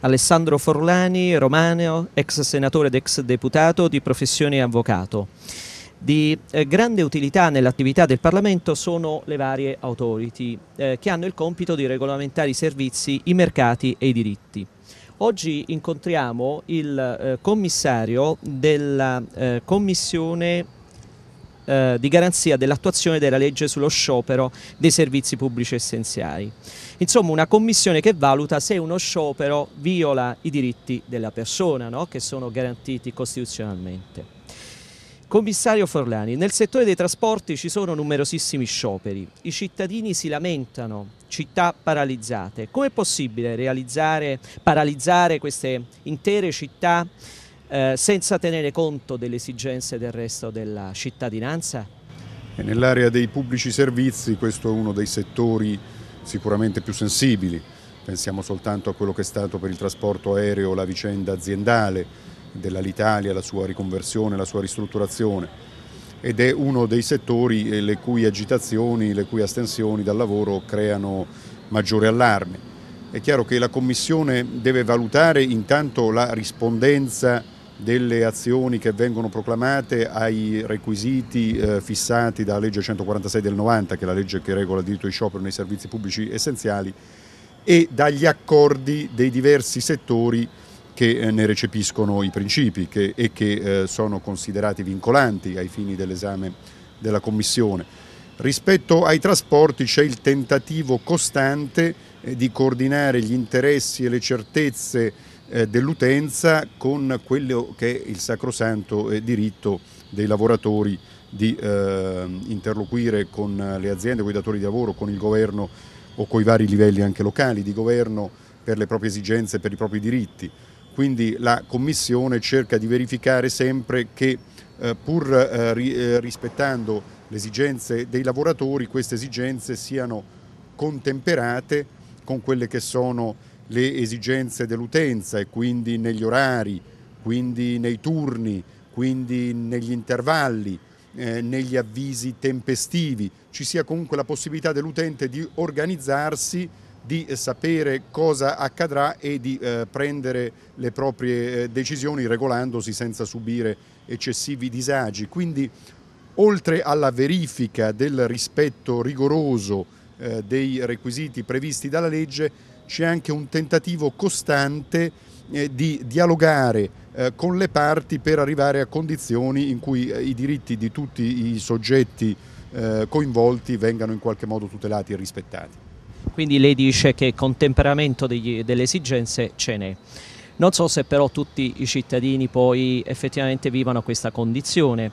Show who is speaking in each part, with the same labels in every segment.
Speaker 1: Alessandro Forlani, romaneo, ex senatore ed ex deputato di professione avvocato. Di eh, grande utilità nell'attività del Parlamento sono le varie authority eh, che hanno il compito di regolamentare i servizi, i mercati e i diritti. Oggi incontriamo il eh, commissario della eh, Commissione eh, di garanzia dell'attuazione della legge sullo sciopero dei servizi pubblici essenziali. Insomma una commissione che valuta se uno sciopero viola i diritti della persona no? che sono garantiti costituzionalmente. Commissario Forlani, nel settore dei trasporti ci sono numerosissimi scioperi, i cittadini si lamentano, città paralizzate. Com'è possibile realizzare, paralizzare queste intere città eh, senza tenere conto delle esigenze del resto della cittadinanza?
Speaker 2: Nell'area dei pubblici servizi questo è uno dei settori sicuramente più sensibili, pensiamo soltanto a quello che è stato per il trasporto aereo la vicenda aziendale dell'Alitalia, la sua riconversione, la sua ristrutturazione ed è uno dei settori eh, le cui agitazioni, le cui astensioni dal lavoro creano maggiore allarme. È chiaro che la Commissione deve valutare intanto la rispondenza delle azioni che vengono proclamate ai requisiti eh, fissati dalla legge 146 del 90, che è la legge che regola il diritto di sciopero nei servizi pubblici essenziali, e dagli accordi dei diversi settori che eh, ne recepiscono i principi che, e che eh, sono considerati vincolanti ai fini dell'esame della Commissione. Rispetto ai trasporti c'è il tentativo costante eh, di coordinare gli interessi e le certezze eh, dell'utenza con quello che è il sacrosanto eh, diritto dei lavoratori di eh, interloquire con le aziende, con i datori di lavoro, con il governo o con i vari livelli anche locali di governo per le proprie esigenze per i propri diritti. Quindi la Commissione cerca di verificare sempre che pur rispettando le esigenze dei lavoratori, queste esigenze siano contemperate con quelle che sono le esigenze dell'utenza e quindi negli orari, quindi nei turni, quindi negli intervalli, eh, negli avvisi tempestivi, ci sia comunque la possibilità dell'utente di organizzarsi, di sapere cosa accadrà e di eh, prendere le proprie eh, decisioni regolandosi senza subire eccessivi disagi. Quindi oltre alla verifica del rispetto rigoroso eh, dei requisiti previsti dalla legge, c'è anche un tentativo costante eh, di dialogare eh, con le parti per arrivare a condizioni in cui eh, i diritti di tutti i soggetti eh, coinvolti vengano in qualche modo tutelati e rispettati.
Speaker 1: Quindi lei dice che contemperamento degli, delle esigenze ce n'è. Non so se però tutti i cittadini poi effettivamente vivano questa condizione,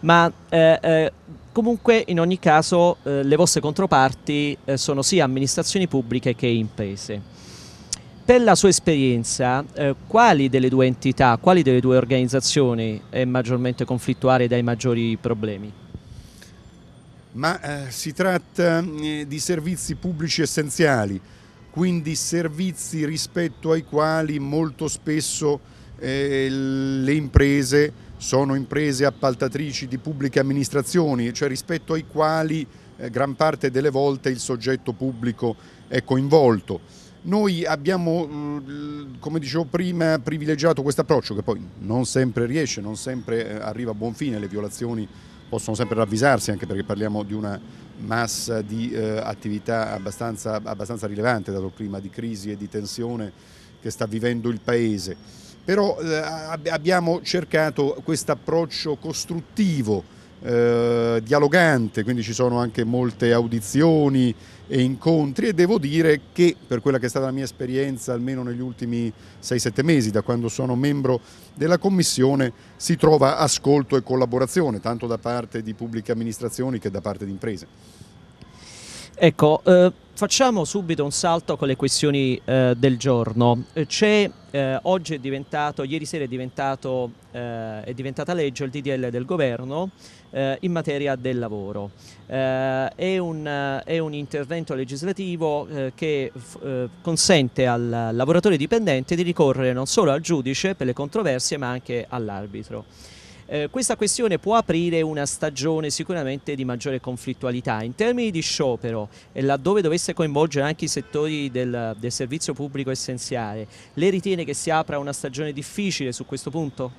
Speaker 1: ma eh, eh, comunque in ogni caso eh, le vostre controparti eh, sono sia amministrazioni pubbliche che imprese. Per la sua esperienza, eh, quali delle due entità, quali delle due organizzazioni è maggiormente conflittuale e dai maggiori problemi?
Speaker 2: Ma eh, si tratta di servizi
Speaker 1: pubblici essenziali, quindi
Speaker 2: servizi rispetto ai quali molto spesso eh, le imprese sono imprese appaltatrici di pubbliche amministrazioni, cioè rispetto ai quali eh, gran parte delle volte il soggetto pubblico è coinvolto. Noi abbiamo, mm, come dicevo prima, privilegiato questo approccio che poi non sempre riesce, non sempre eh, arriva a buon fine, le violazioni possono sempre ravvisarsi anche perché parliamo di una massa di eh, attività abbastanza, abbastanza rilevante dato il clima di crisi e di tensione che sta vivendo il Paese. Però eh, abbiamo cercato questo approccio costruttivo eh, dialogante, quindi ci sono anche molte audizioni e incontri e devo dire che per quella che è stata la mia esperienza, almeno negli ultimi 6-7 mesi, da quando sono membro della Commissione, si trova ascolto e collaborazione, tanto da parte di pubbliche amministrazioni che da
Speaker 1: parte di imprese. Ecco, eh, facciamo subito un salto con le questioni eh, del giorno. Eh, c'è, eh, oggi è diventato, ieri sera è, diventato, eh, è diventata legge il DDL del governo eh, in materia del lavoro. È un, è, un, intervento legislativo che consente al lavoratore dipendente di ricorrere non solo al giudice per le controversie ma anche all'arbitro. Eh, questa questione può aprire una stagione sicuramente di maggiore conflittualità. In termini di sciopero, e laddove dovesse coinvolgere anche i settori del, del servizio pubblico essenziale, lei ritiene che si apra una stagione difficile su questo punto?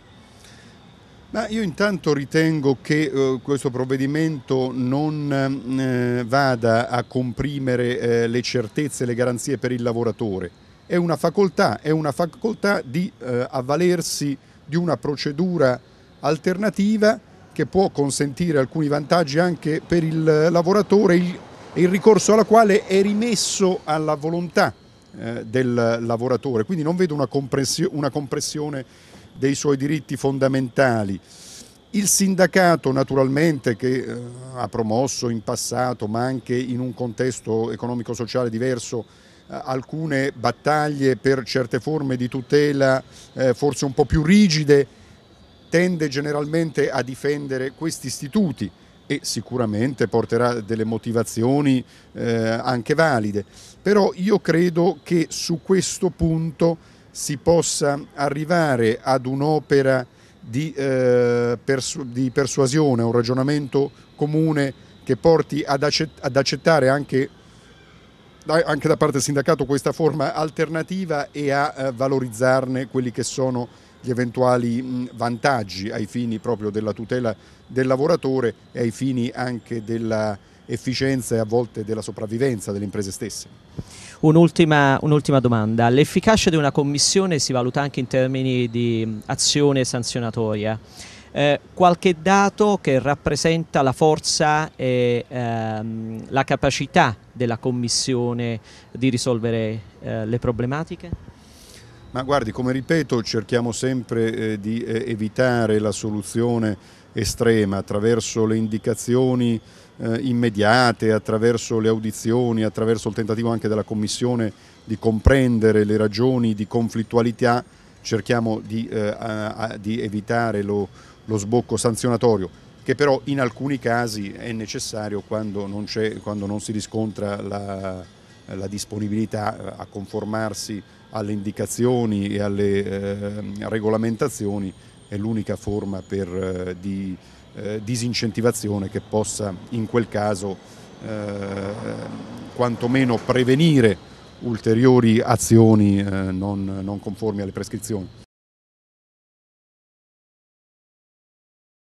Speaker 2: Ma io intanto ritengo che eh, questo provvedimento non eh, vada a comprimere eh, le certezze e le garanzie per il lavoratore. È una facoltà, è una facoltà di eh, avvalersi di una procedura alternativa che può consentire alcuni vantaggi anche per il lavoratore e il ricorso alla quale è rimesso alla volontà eh, del lavoratore, quindi non vedo una compressione, dei suoi diritti fondamentali. Il sindacato naturalmente che eh, ha promosso in passato ma anche in un contesto economico-sociale diverso eh, alcune battaglie per certe forme di tutela forse un po' più rigide tende generalmente a difendere questi istituti e sicuramente porterà delle motivazioni eh, anche valide, però io credo che su questo punto si possa arrivare ad un'opera di, eh, persu di persuasione, un ragionamento comune che porti ad, accett ad accettare anche anche da parte del sindacato questa forma alternativa e a eh, valorizzarne quelli che sono gli eventuali vantaggi ai fini proprio della tutela del lavoratore e ai fini anche dell'efficienza e a volte della sopravvivenza delle imprese stesse.
Speaker 1: Un'ultima, un domanda, l'efficacia di una commissione si valuta anche in termini di azione sanzionatoria. Eh, qualche dato che rappresenta la forza e ehm, la capacità della Commissione di risolvere eh, le problematiche?
Speaker 2: Ma guardi, come ripeto, cerchiamo sempre eh, di eh, evitare la soluzione estrema attraverso le indicazioni eh, immediate, attraverso le audizioni, attraverso il tentativo anche della Commissione di comprendere le ragioni di conflittualità, cerchiamo di, eh, a, di evitare lo, lo sbocco sanzionatorio che però in alcuni casi è necessario quando non, quando non si riscontra la, la disponibilità eh, a conformarsi alle indicazioni e alle ehm, regolamentazioni è l'unica forma per, eh, di eh, disincentivazione che possa in quel caso quantomeno prevenire ulteriori
Speaker 1: azioni non conformi alle prescrizioni.